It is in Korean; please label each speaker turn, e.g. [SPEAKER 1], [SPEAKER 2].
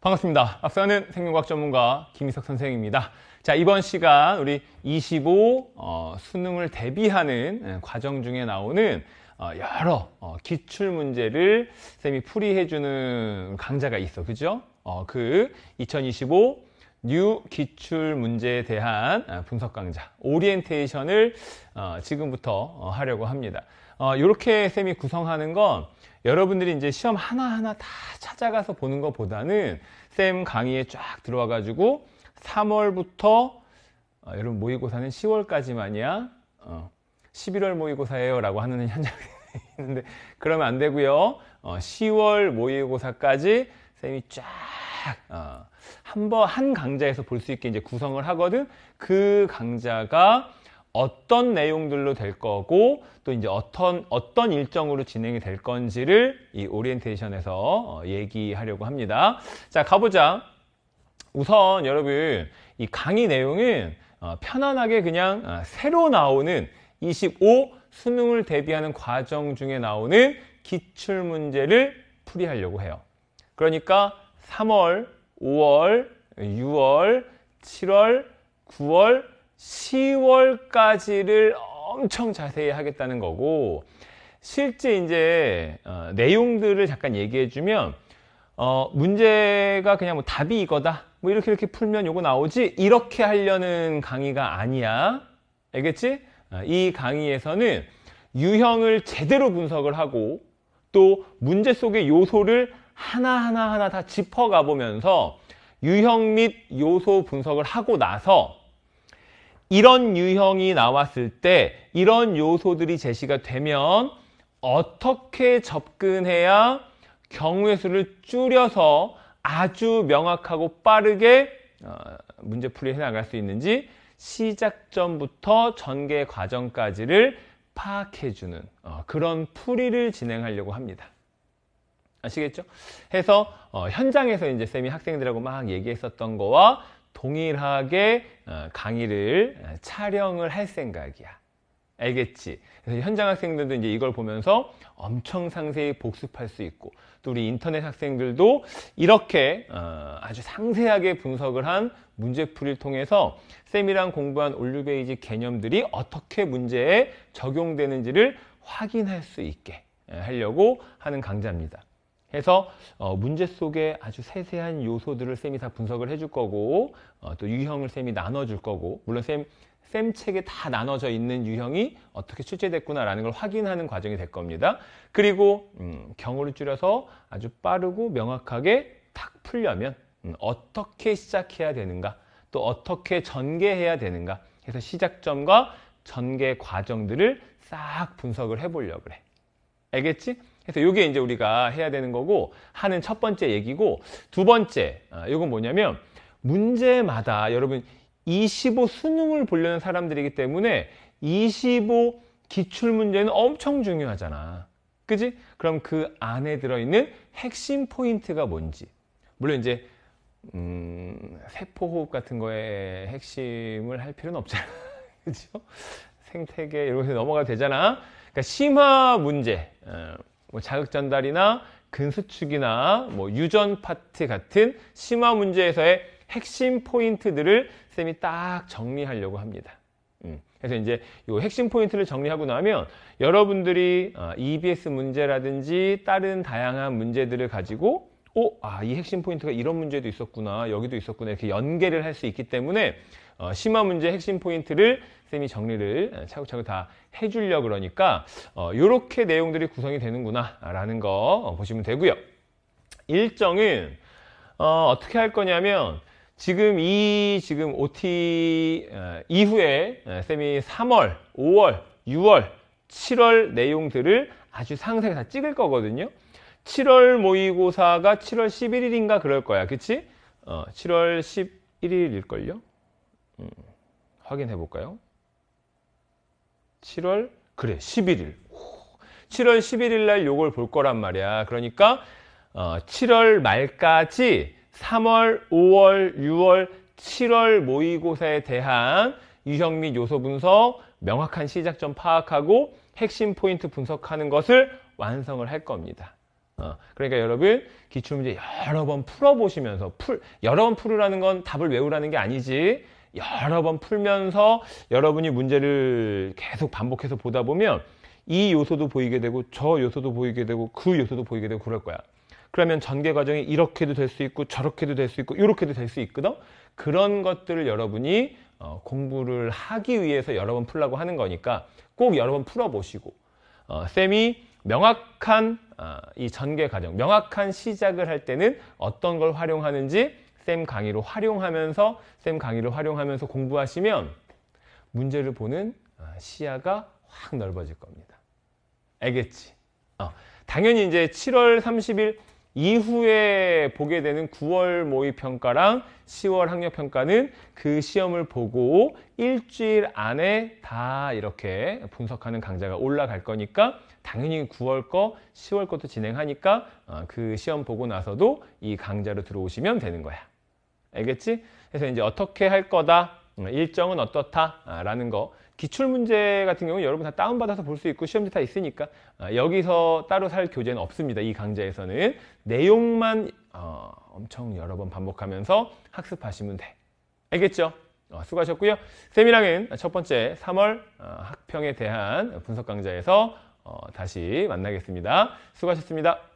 [SPEAKER 1] 반갑습니다. 앞서는 생명과학 전문가 김희석 선생입니다. 자, 이번 시간 우리 25 어, 수능을 대비하는 예, 과정 중에 나오는 어, 여러 어, 기출 문제를 쌤이 풀이해주는 강좌가 있어, 그죠? 어, 그2025 뉴 기출 문제에 대한 아, 분석 강좌 오리엔테이션을 어, 지금부터 어, 하려고 합니다. 이렇게 어, 쌤이 구성하는 건 여러분들이 이제 시험 하나하나 다 찾아가서 보는 것보다는 쌤 강의에 쫙 들어와 가지고 3월부터 여러분 모의고사는 10월까지만이야 11월 모의고사예요 라고 하는 현장이 있는데 그러면 안 되고요 10월 모의고사까지 쌤이 쫙 한번 한 강좌에서 볼 수 있게 이제 구성을 하거든. 그 강좌가 어떤 내용들로 될 거고 또 이제 어떤 어떤 일정으로 진행이 될 건지를 이 오리엔테이션에서 어, 얘기하려고 합니다. 자, 가보자. 우선 여러분 이 강의 내용은 어, 편안하게 그냥 어, 새로 나오는 25 수능을 대비하는 과정 중에 나오는 기출 문제를 풀이하려고 해요. 그러니까 3월 5월, 6월, 7월, 9월, 10월까지를 엄청 자세히 하겠다는 거고 실제 이제 어, 내용들을 잠깐 얘기해 주면 어, 문제가 그냥 뭐 답이 이거다 뭐 이렇게 이렇게 풀면 요거 나오지 이렇게 하려는 강의가 아니야 알겠지? 어, 이 강의에서는 유형을 제대로 분석을 하고 또 문제 속의 요소를 하나하나 하나 다 짚어가 보면서 유형 및 요소 분석을 하고 나서 이런 유형이 나왔을 때 이런 요소들이 제시가 되면 어떻게 접근해야 경우의 수를 줄여서 아주 명확하고 빠르게 어, 문제풀이해 나갈 수 있는지 시작점부터 전개 과정까지를 파악해주는 어, 그런 풀이를 진행하려고 합니다. 아시겠죠? 해서 어, 현장에서 이제 쌤이 학생들하고 막 얘기했었던 거와 동일하게 어, 강의를 어, 촬영을 할 생각이야. 알겠지? 그래서 현장 학생들도 이제 이걸 보면서 엄청 상세히 복습할 수 있고 또 우리 인터넷 학생들도 이렇게 어, 아주 상세하게 분석을 한 문제풀이를 통해서 쌤이랑 공부한 올류베이지 개념들이 어떻게 문제에 적용되는지를 확인할 수 있게 하려고 하는 강좌입니다. 해서 어, 문제 속에 아주 세세한 요소들을 쌤이 다 분석을 해줄 거고 어, 또 유형을 쌤이 나눠줄 거고 물론 쌤, 쌤 책에 다 나눠져 있는 유형이 어떻게 출제됐구나라는 걸 확인하는 과정이 될 겁니다. 그리고 음, 경우를 줄여서 아주 빠르고 명확하게 탁 풀려면 음, 어떻게 시작해야 되는가 또 어떻게 전개해야 되는가 해서 시작점과 전개 과정들을 싹 분석을 해보려고 그래. 알겠지? 그래서 이게 이제 우리가 해야 되는 거고 하는 첫 번째 얘기고 두 번째 이건 아, 뭐냐면 문제마다 여러분 25 수능을 보려는 사람들이기 때문에 25 기출문제는 엄청 중요하잖아. 그지? 그럼 그 안에 들어있는 핵심 포인트가 뭔지. 물론 이제, 음, 세포호흡 같은 거에 핵심을 할 필요는 없잖아. 그죠? 생태계 이런 거에 넘어가도 되잖아. 그러니까 심화 문제. 어, 뭐 자극 전달이나 근수축이나 뭐 유전 파트 같은 심화 문제에서의 핵심 포인트들을 쌤이 딱 정리하려고 합니다. 음, 그래서 이제 이 핵심 포인트를 정리하고 나면 여러분들이 아, EBS 문제라든지 다른 다양한 문제들을 가지고 어, 아, 이 핵심 포인트가 이런 문제도 있었구나, 여기도 있었구나, 이렇게 연계를 할 수 있기 때문에, 어, 심화 문제 핵심 포인트를 쌤이 정리를 어, 차곡차곡 다 해주려 그러니까, 어, 요렇게 내용들이 구성이 되는구나, 라는 거 보시면 되고요 일정은, 어, 어떻게 할 거냐면, 지금 이, 지금 OT 어, 이후에 어, 쌤이 3월, 5월, 6월, 7월 내용들을 아주 상세히 다 찍을 거거든요. 7월 모의고사가 7월 11일인가 그럴 거야. 그치? 어, 7월 11일일걸요? 음, 확인해 볼까요? 7월 그래 11일. 7월 11일 날 요걸 볼 거란 말이야. 그러니까 어, 7월 말까지 3월, 5월, 6월, 7월 모의고사에 대한 유형 및 요소 분석, 명확한 시작점 파악하고 핵심 포인트 분석하는 것을 완성을 할 겁니다. 어, 그러니까 여러분 기출문제 여러 번 풀어보시면서 풀 여러 번 풀으라는 건 답을 외우라는 게 아니지 여러 번 풀면서 여러분이 문제를 계속 반복해서 보다 보면 이 요소도 보이게 되고 저 요소도 보이게 되고 그 요소도 보이게 되고 그럴 거야 그러면 전개 과정이 이렇게도 될 수 있고 저렇게도 될 수 있고 이렇게도 될 수 있거든 그런 것들을 여러분이 어, 공부를 하기 위해서 여러 번 풀라고 하는 거니까 꼭 여러 번 풀어보시고 어, 쌤이 명확한 아, 이 전개 과정, 명확한 시작을 할 때는 어떤 걸 활용하는지 쌤 강의로 활용하면서 쌤 강의를 활용하면서 공부하시면 문제를 보는 아, 시야가 확 넓어질 겁니다. 알겠지? 어, 당연히 이제 7월 30일 이후에 보게 되는 9월 모의평가랑 10월 학력평가는 그 시험을 보고 일주일 안에 다 이렇게 분석하는 강좌가 올라갈 거니까 당연히 9월 거, 10월 것도 진행하니까 어, 그 시험 보고 나서도 이 강좌로 들어오시면 되는 거야. 알겠지? 그래서 이제 어떻게 할 거다 일정은 어떻다라는 거 기출문제 같은 경우 여러분 다 다운받아서 볼 수 있고 시험지 다 있으니까 아, 여기서 따로 살 교재는 없습니다. 이 강좌에서는 내용만 어, 엄청 여러 번 반복하면서 학습하시면 돼. 알겠죠? 어, 수고하셨고요. 세미랑은 첫 번째 3월 어, 학평에 대한 분석 강좌에서 어, 다시 만나겠습니다. 수고하셨습니다.